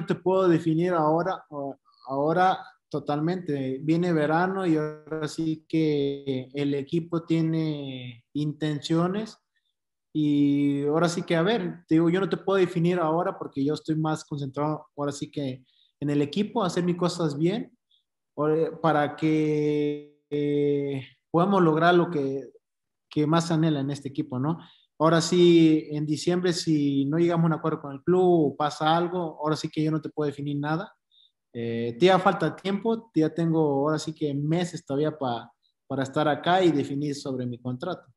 no te puedo definir ahora, ahora totalmente. Viene verano y ahora sí que el equipo tiene intenciones y ahora sí que, a ver, te digo, yo no te puedo definir ahora porque yo estoy más concentrado ahora sí que en el equipo, hacer mis cosas bien para que eh, podamos lograr lo que, que más anhela en este equipo, ¿no? ahora sí, en diciembre, si no llegamos a un acuerdo con el club o pasa algo, ahora sí que yo no te puedo definir nada. Eh, te ya falta tiempo, ya tengo ahora sí que meses todavía para estar acá y definir sobre mi contrato.